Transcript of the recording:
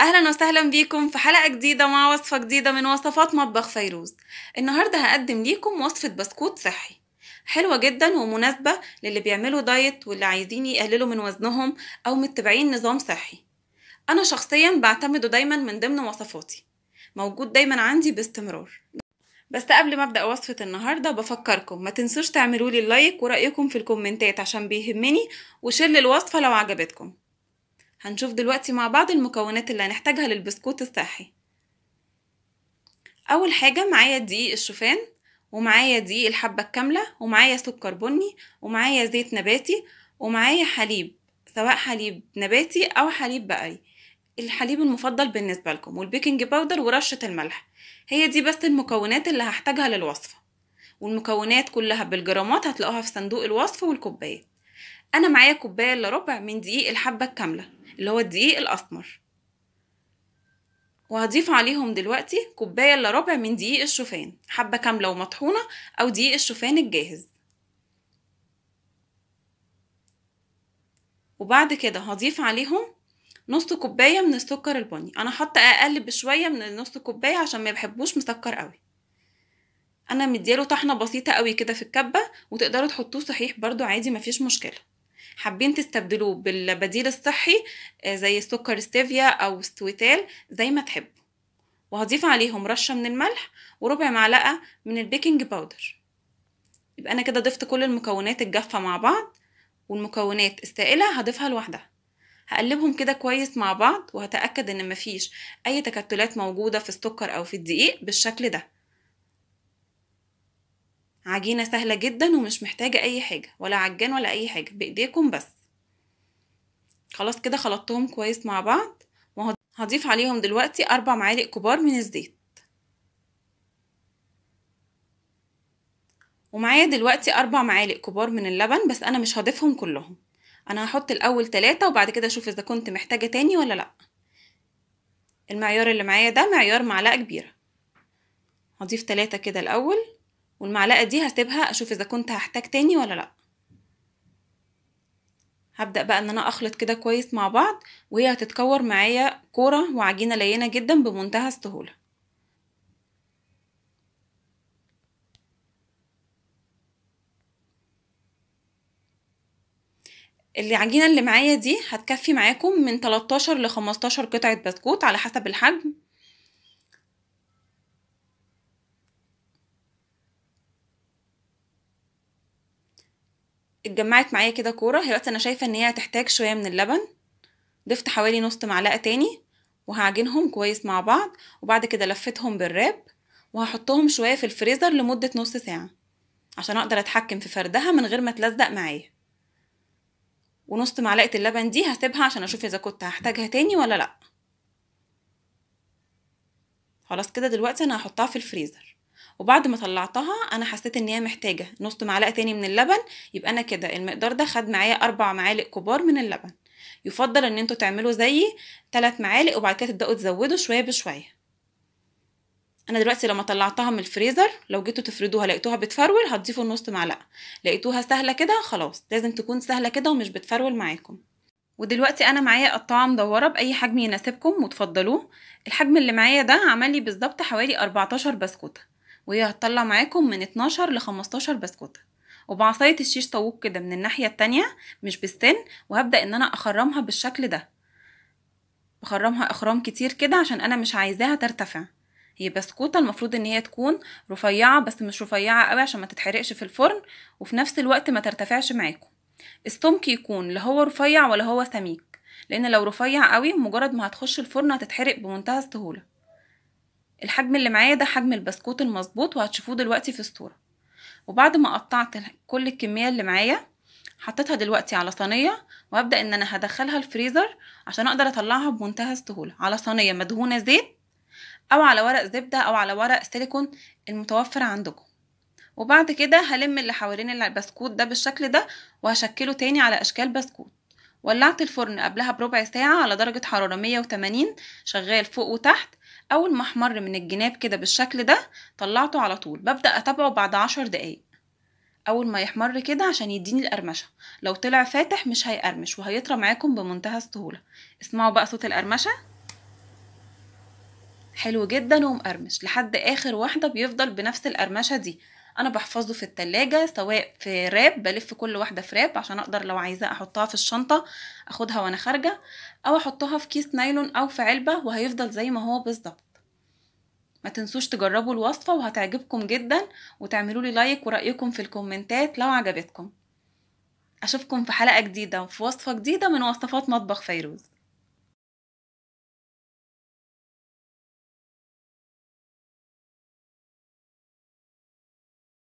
اهلا وسهلا بيكم في حلقه جديده مع وصفه جديده من وصفات مطبخ فيروز النهارده هقدم ليكم وصفه بسكوت صحي حلوه جدا ومناسبه للي بيعملوا دايت واللي عايزين يقللوا من وزنهم او متبعين نظام صحي انا شخصيا بعتمده دايما من ضمن وصفاتي موجود دايما عندي باستمرار بس قبل ما ابدا وصفه النهارده بفكركم ما تنسوش تعملوا لي اللايك ورايكم في الكومنتات عشان بيهمني وشير الوصفه لو عجبتكم هنشوف دلوقتي مع بعض المكونات اللي هنحتاجها للبسكوت الصحي اول حاجة معايا دقيق الشوفان ومعايا دقيق الحبة الكاملة ومعايا سكر بني ومعايا زيت نباتي ومعايا حليب سواء حليب نباتي او حليب بقري الحليب المفضل بالنسبة لكم والبيكنج باودر ورشة الملح هي دي بس المكونات اللي هحتاجها للوصفة والمكونات كلها بالجرامات هتلاقوها في صندوق الوصف والكوباية انا معايا كوبايه الا ربع من دقيق الحبه الكامله اللي هو الدقيق الأسمر وهضيف عليهم دلوقتي كوباية إلا ربع من دقيق الشوفان حبة كاملة ومطحونة أو دقيق الشوفان الجاهز وبعد كده هضيف عليهم نص كوباية من السكر البني أنا حاطة أقل بشوية من النص كوباية عشان ما بحبوش مسكر قوي أنا مدياله طحنة بسيطة قوي كده في الكبة وتقدروا تحطوه صحيح برضو عادي مفيش مشكلة حابين تستبدلوه بالبديل الصحي آه، زي سكر ستيفيا او ستويتال زي ما تحبوا وهضيف عليهم رشه من الملح وربع معلقه من البيكنج باودر يبقى انا كده ضفت كل المكونات الجافه مع بعض والمكونات السائله هضيفها لوحدها هقلبهم كده كويس مع بعض وهتاكد ان مفيش اي تكتلات موجوده في السكر او في الدقيق بالشكل ده عجينة سهلة جدا ومش محتاجة أي حاجة ولا عجان ولا أي حاجة بإيديكم بس خلاص كده خلطتهم كويس مع بعض وهضيف عليهم دلوقتي أربع معالق كبار من الزيت ومعايا دلوقتي أربع معالق كبار من اللبن بس أنا مش هضيفهم كلهم أنا هحط الأول تلاتة وبعد كده أشوف إذا كنت محتاجة تاني ولا لأ المعيار اللي معايا ده معيار معلقة كبيرة هضيف تلاتة كده الأول والمعلقة دي هسيبها اشوف اذا كنت هحتاج تاني ولا لأ هبدأ بقى ان انا اخلط كده كويس مع بعض وهي هتتكور معايا كورة وعجينة لينة جدا بمنتهى السهولة العجينة اللي معايا دي هتكفي معاكم من 13 ل 15 قطعة بسكوت على حسب الحجم اتجمعت معايا كده كوره دلوقتي انا شايفه ان هي هتحتاج شويه من اللبن ضفت حوالي نص معلقه تاني وهعجنهم كويس مع بعض وبعد كده لفتهم بالراب وهحطهم شويه في الفريزر لمده نص ساعه عشان اقدر اتحكم في فردها من غير ما تلزق معايا ونص معلقه اللبن دي هسيبها عشان اشوف اذا كنت هحتاجها تاني ولا لا خلاص كده دلوقتي انا هحطها في الفريزر وبعد ما طلعتها انا حسيت ان هي محتاجه نص معلقه تاني من اللبن يبقى انا كده المقدار ده خد معايا اربع معالق كبار من اللبن يفضل ان انتوا تعملوا زي ثلاث معالق وبعد كده تبداوا تزودوا شويه بشويه انا دلوقتي لما طلعتها من الفريزر لو جيتوا تفردوها لقيتوها بتفرول هتضيفوا نص معلقه لقيتوها سهله كده خلاص لازم تكون سهله كده ومش بتفرول معاكم ودلوقتي انا معايا قطاعه مدوره باي حجم يناسبكم وتفضلوه الحجم اللي معايا ده عملي بالظبط حوالي 14 بسكوته وهي هتطلع معاكم من 12 ل 15 بسكوتة وبعصاية الشيش طاووق كده من الناحية التانية مش بالسن وهبدأ ان انا اخرمها بالشكل ده بخرمها اخرام كتير كده عشان انا مش عايزاها ترتفع هي بسكوتة المفروض ان هي تكون رفيعة بس مش رفيعة قوي عشان ما تتحرقش في الفرن وفي نفس الوقت ما ترتفعش معاكم السمك يكون لا هو رفيع ولا هو سميك لان لو رفيع قوي مجرد ما هتخش الفرن هتتحرق بمنتهى السهولة الحجم اللي معايا ده حجم البسكوت المظبوط وهتشوفوه دلوقتي في الصورة وبعد ما قطعت كل الكمية اللي معايا حطيتها دلوقتي على صينية وهبدأ ان انا هدخلها الفريزر عشان اقدر اطلعها بمنتهى السهولة على صينية مدهونة زيت او على ورق زبدة او على ورق سيليكون المتوفر عندكم وبعد كده هلم اللي حوالين البسكوت ده بالشكل ده وهشكله تاني على اشكال بسكوت ولعت الفرن قبلها بربع ساعة على درجة حرارة 180 شغال فوق وتحت أول ما أحمر من الجناب كده بالشكل ده طلعته على طول ببدأ أتابعه بعد عشر دقايق أول ما يحمر كده عشان يديني القرمشة لو طلع فاتح مش هيقرمش وهيطرى معاكم بمنتهى السهولة اسمعوا بقى صوت القرمشة حلو جدا ومقرمش لحد آخر واحدة بيفضل بنفس القرمشة دي انا بحفظه في التلاجة سواء في راب بلف كل واحدة في راب عشان اقدر لو عايزة احطها في الشنطة اخدها وانا خارجة او احطها في كيس نايلون او في علبة وهيفضل زي ما هو بالظبط ما تنسوش تجربوا الوصفة وهتعجبكم جدا وتعملوا لي لايك ورأيكم في الكومنتات لو عجبتكم أشوفكم في حلقة جديدة وفي وصفة جديدة من وصفات مطبخ فيروز